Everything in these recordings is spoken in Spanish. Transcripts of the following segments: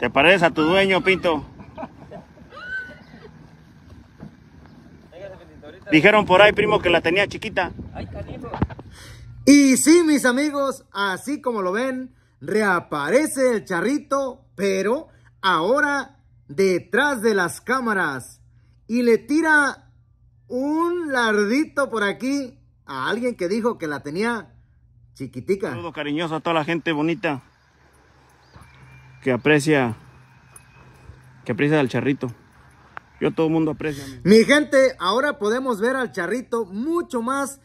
¿Te pareces a tu dueño, Pinto? Dijeron por ahí, primo, que la tenía chiquita. Y sí, mis amigos, así como lo ven, reaparece el charrito, pero ahora detrás de las cámaras. Y le tira un lardito por aquí a alguien que dijo que la tenía chiquitica. Un saludo cariñoso a toda la gente bonita que aprecia que aprecia al charrito. Yo todo el mundo aprecia. Mi gente, ahora podemos ver al charrito mucho más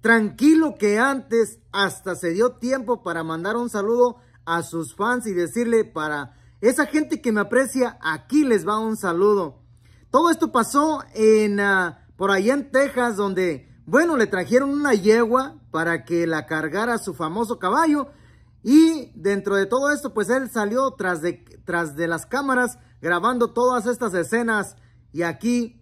tranquilo que antes. Hasta se dio tiempo para mandar un saludo a sus fans y decirle para esa gente que me aprecia, aquí les va un saludo. Todo esto pasó en ah, por allá en Texas donde bueno, le trajeron una yegua para que la cargara su famoso caballo y dentro de todo esto, pues él salió tras de, de las cámaras grabando todas estas escenas. Y aquí,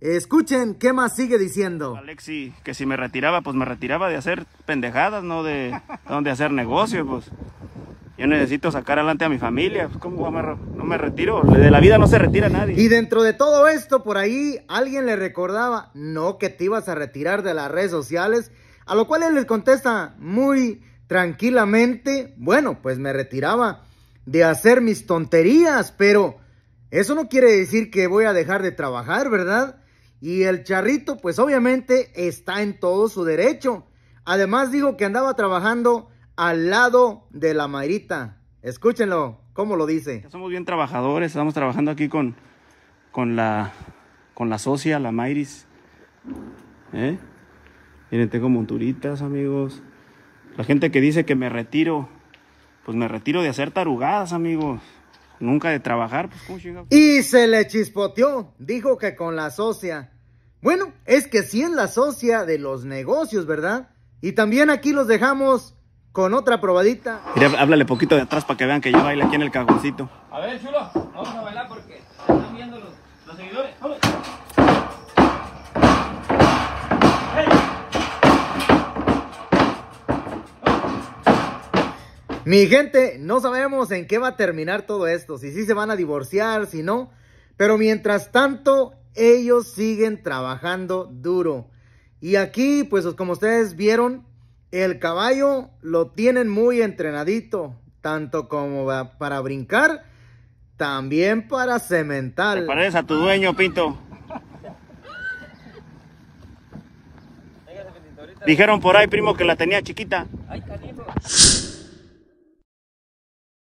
escuchen qué más sigue diciendo. Alexi, que si me retiraba, pues me retiraba de hacer pendejadas, no de, donde hacer negocio, pues. Yo necesito sacar adelante a mi familia. Pues, ¿Cómo me, no me retiro? De la vida no se retira nadie. Y dentro de todo esto, por ahí alguien le recordaba, no, que te ibas a retirar de las redes sociales. A lo cual él le contesta muy tranquilamente, bueno, pues me retiraba de hacer mis tonterías, pero eso no quiere decir que voy a dejar de trabajar, ¿verdad? Y el charrito, pues obviamente está en todo su derecho. Además dijo que andaba trabajando al lado de la Mayrita. Escúchenlo, ¿cómo lo dice? somos bien trabajadores, estamos trabajando aquí con, con, la, con la socia, la Mayris. ¿Eh? Miren, tengo monturitas, amigos. La gente que dice que me retiro, pues me retiro de hacer tarugadas, amigos. Nunca de trabajar. Pues, y se le chispoteó. Dijo que con la socia. Bueno, es que sí es la socia de los negocios, ¿verdad? Y también aquí los dejamos con otra probadita. Mira, háblale poquito de atrás para que vean que yo baila aquí en el cajoncito. A ver, chulo, vamos a bailar porque Mi gente, no sabemos en qué va a terminar todo esto, si sí se van a divorciar, si no, pero mientras tanto, ellos siguen trabajando duro. Y aquí, pues como ustedes vieron, el caballo lo tienen muy entrenadito, tanto como para brincar, también para cementar. ¿Te pareces a tu dueño, Pinto? Dijeron por ahí, primo, que la tenía chiquita.